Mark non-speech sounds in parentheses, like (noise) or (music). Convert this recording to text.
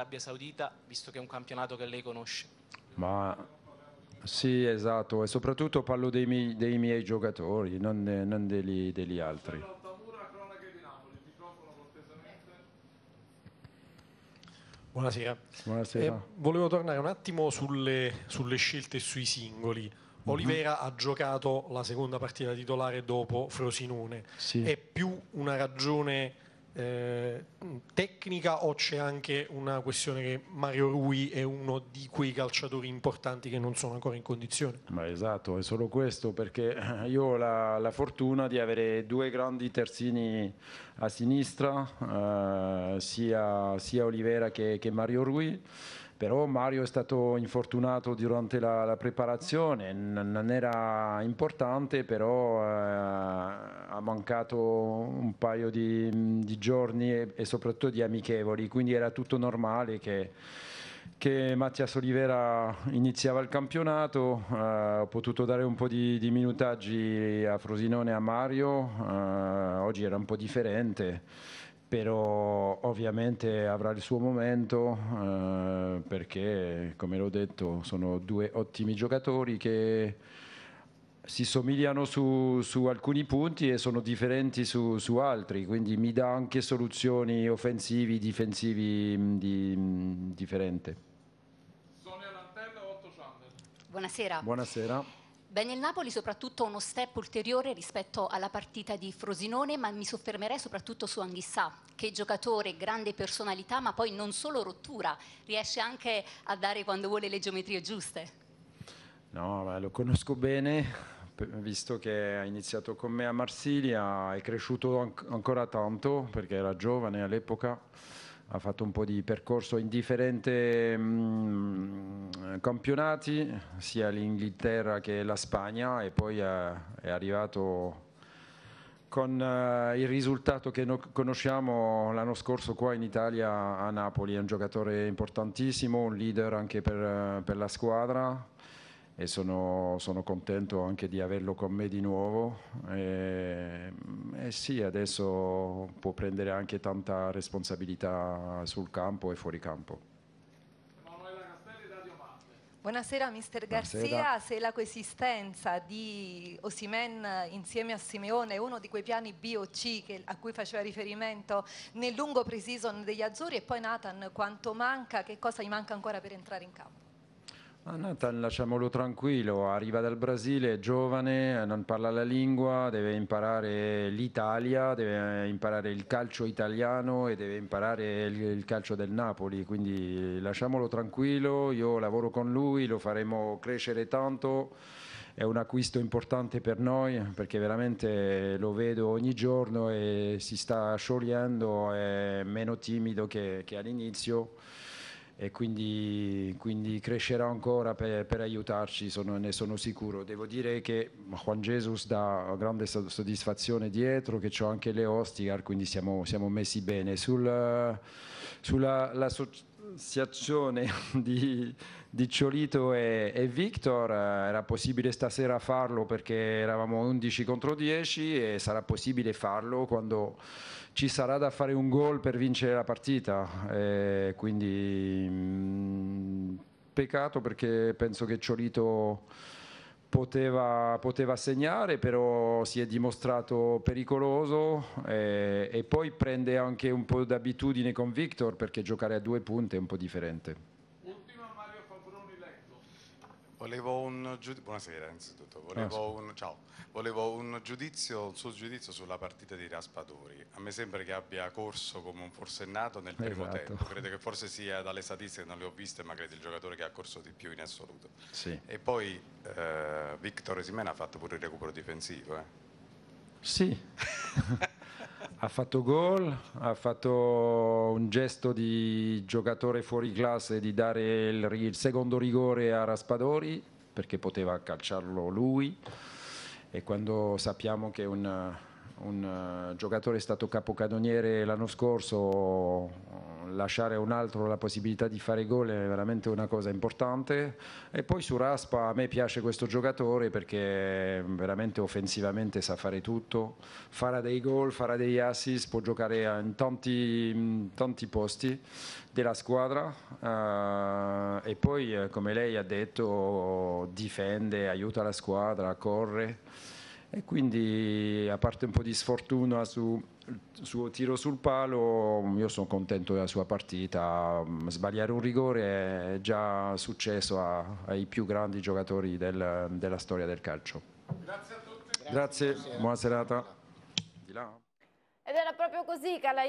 Arabia Saudita, visto che è un campionato che lei conosce? Ma sì, esatto, e soprattutto parlo dei, miei, dei miei giocatori, non, non degli, degli, altri. Buonasera. Buonasera. Eh, volevo tornare un attimo sulle, sulle scelte e sui singoli. Mhm. Olivera mm -hmm. ha giocato la seconda partita titolare dopo Frosinone. Sì. È più una ragione eh, tecnica o c'è anche una questione che Mario Rui è uno di quei calciatori importanti che non sono ancora in condizione? Ma esatto, è solo questo perché (clears throat) io ho la, la fortuna di avere due grandi terzini a sinistra, eh, sia, sia Olivera che, che Mario Rui però Mario è stato infortunato durante la, la preparazione, N non era importante, però eh, ha mancato un paio di, di giorni e, e, soprattutto di amichevoli, quindi era tutto normale che, che Mattias Olivera iniziava il campionato, eh, ho potuto dare un po' di, di minutaggi a Frosinone e a Mario, eh, oggi era un po' differente però ovviamente avrà il suo momento eh, perché, come l'ho detto, sono due ottimi giocatori che si somigliano su, su alcuni punti e sono differenti su, su, altri, quindi mi dà anche soluzioni offensivi, difensivi mm, di, mm, differenti. Sonia Lanterna, Otto Buonasera. Buonasera. Bene il Napoli soprattutto uno step ulteriore rispetto alla partita di Frosinone, ma mi soffermerei soprattutto su Anghissà, che giocatore, grande personalità, ma poi non solo rottura, riesce anche a dare quando vuole le geometrie giuste. No, beh, lo conosco bene, visto che ha iniziato con me a Marsiglia, è cresciuto an ancora tanto perché era giovane all'epoca ha fatto un po' di percorso in differenti mm, campionati, sia l'Inghilterra che la Spagna e poi è arrivato con eh, il risultato che conosciamo l'anno scorso qua in Italia a Napoli, è un giocatore importantissimo, un leader anche per, per la squadra e sono, sono, contento anche di averlo con me di nuovo. E sì, adesso può prendere anche tanta responsabilità sul campo e fuori campo. Buonasera mister Buonasera. Garzia, se la coesistenza di Osimen insieme a Simeone è uno di quei piani B BOC che, a cui faceva riferimento nel lungo pre-season degli Azzurri e poi Nathan quanto manca, che cosa gli manca ancora per entrare in campo? Nathan lasciamolo tranquillo, arriva dal Brasile, è giovane, non parla la lingua, deve imparare l'Italia, deve imparare il calcio italiano e deve imparare il, il calcio del Napoli, quindi lasciamolo tranquillo, io lavoro con lui, lo faremo crescere tanto è un acquisto importante per noi perché veramente lo vedo ogni giorno e si sta sciogliendo, è meno timido che, che all'inizio e quindi, quindi crescerà ancora per, per aiutarci, sono, ne sono sicuro. Devo dire che Juan Jesus dà grande soddisfazione dietro, che ho anche le Ostigar, quindi siamo, siamo messi bene. Sul, sull'associazione (laughs) di, di Ciolito e, e Victor, eh, era possibile stasera farlo perché eravamo 11 contro 10 e sarà possibile farlo quando ci sarà da fare un gol per vincere la partita, e quindi mh, mm, peccato perché penso che Ciolito Poteva, poteva, segnare, però si è dimostrato pericoloso eh, e poi prende anche un po' d'abitudine con Victor perché giocare a due punte è un po' differente. Volevo, un, giud... Volevo, un... Volevo un, giudizio, un suo giudizio sulla partita di Raspadori. A me sembra che abbia corso come un forsennato nel primo esatto. tempo. Credo che forse sia dalle statistiche, non le ho viste, ma credo il giocatore che ha corso di più in assoluto. Sì. E poi eh, Victor Simena ha fatto pure il recupero difensivo. Eh? Sì. (laughs) ha fatto gol, ha fatto un gesto di giocatore fuori classe di dare il, il secondo rigore a Raspadori perché poteva calciarlo lui e quando sappiamo che un un eh, giocatore è stato capocannoniere l'anno scorso, lasciare a un altro la possibilità di fare gol è veramente una cosa importante. E poi su Raspa a me piace questo giocatore perché veramente offensivamente sa fare tutto, farà dei gol, farà degli assist, può giocare in tanti, in tanti posti della squadra eh, e poi eh, come lei ha detto difende, aiuta la squadra, corre e quindi a parte un po' di sfortuna sul suo tiro sul palo io sono contento della sua partita sbagliare un rigore è già successo a, ai più grandi giocatori del, della storia del calcio grazie a tutti grazie, grazie. buona serata ed era proprio così Calai